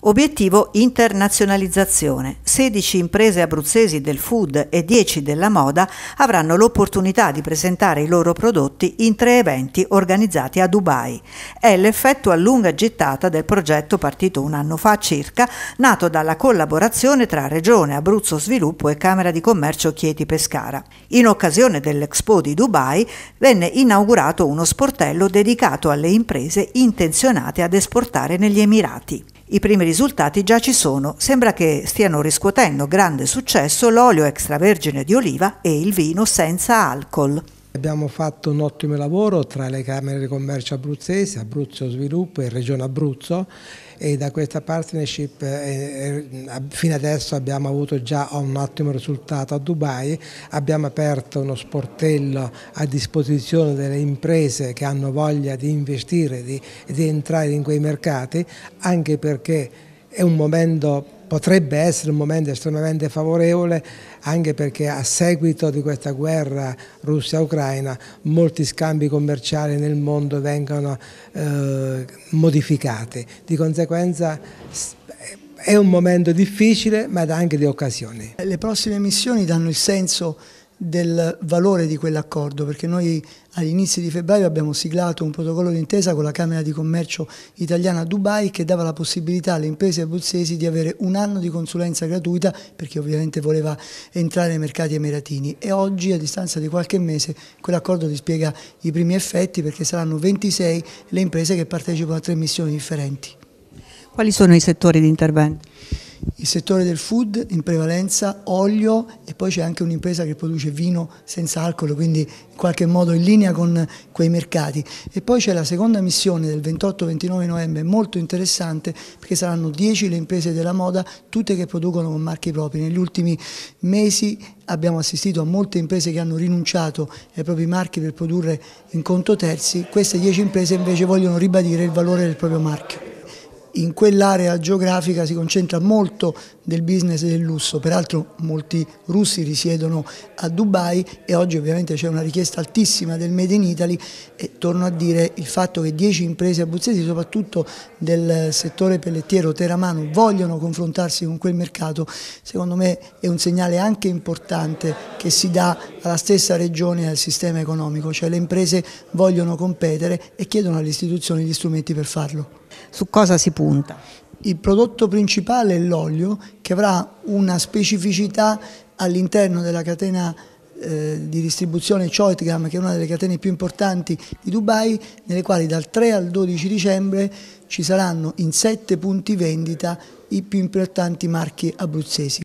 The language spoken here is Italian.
Obiettivo internazionalizzazione. 16 imprese abruzzesi del food e 10 della moda avranno l'opportunità di presentare i loro prodotti in tre eventi organizzati a Dubai. È l'effetto a lunga gittata del progetto partito un anno fa circa, nato dalla collaborazione tra Regione Abruzzo Sviluppo e Camera di Commercio Chieti Pescara. In occasione dell'Expo di Dubai venne inaugurato uno sportello dedicato alle imprese intenzionate ad esportare negli Emirati. I primi risultati già ci sono, sembra che stiano riscuotendo grande successo l'olio extravergine di oliva e il vino senza alcol. Abbiamo fatto un ottimo lavoro tra le Camere di Commercio abruzzesi, Abruzzo Sviluppo e Regione Abruzzo e da questa partnership eh, eh, fino adesso abbiamo avuto già un ottimo risultato a Dubai, abbiamo aperto uno sportello a disposizione delle imprese che hanno voglia di investire, di, di entrare in quei mercati, anche perché è un momento, potrebbe essere un momento estremamente favorevole anche perché a seguito di questa guerra Russia-Ucraina molti scambi commerciali nel mondo vengono eh, modificati, di conseguenza è un momento difficile ma anche di occasioni. Le prossime missioni danno il senso del valore di quell'accordo, perché noi all'inizio di febbraio abbiamo siglato un protocollo d'intesa con la Camera di Commercio italiana a Dubai che dava la possibilità alle imprese abruzzesi di avere un anno di consulenza gratuita perché ovviamente voleva entrare nei mercati emiratini e oggi a distanza di qualche mese quell'accordo dispiega i primi effetti perché saranno 26 le imprese che partecipano a tre missioni differenti. Quali sono i settori di intervento? il settore del food in prevalenza olio e poi c'è anche un'impresa che produce vino senza alcol, quindi in qualche modo in linea con quei mercati. E poi c'è la seconda missione del 28-29 novembre, molto interessante perché saranno 10 le imprese della moda, tutte che producono con marchi propri. Negli ultimi mesi abbiamo assistito a molte imprese che hanno rinunciato ai propri marchi per produrre in conto terzi, queste 10 imprese invece vogliono ribadire il valore del proprio marchio in quell'area geografica si concentra molto del business del lusso, peraltro molti russi risiedono a Dubai e oggi ovviamente c'è una richiesta altissima del Made in Italy e torno a dire il fatto che 10 imprese abruzzesi, soprattutto del settore pellettiero teramano, vogliono confrontarsi con quel mercato, secondo me è un segnale anche importante che si dà alla stessa regione e al sistema economico, cioè le imprese vogliono competere e chiedono alle istituzioni gli strumenti per farlo. Su cosa si punta? Il prodotto principale è l'olio che avrà una specificità all'interno della catena eh, di distribuzione Choitgam, che è una delle catene più importanti di Dubai, nelle quali dal 3 al 12 dicembre ci saranno in 7 punti vendita i più importanti marchi abruzzesi.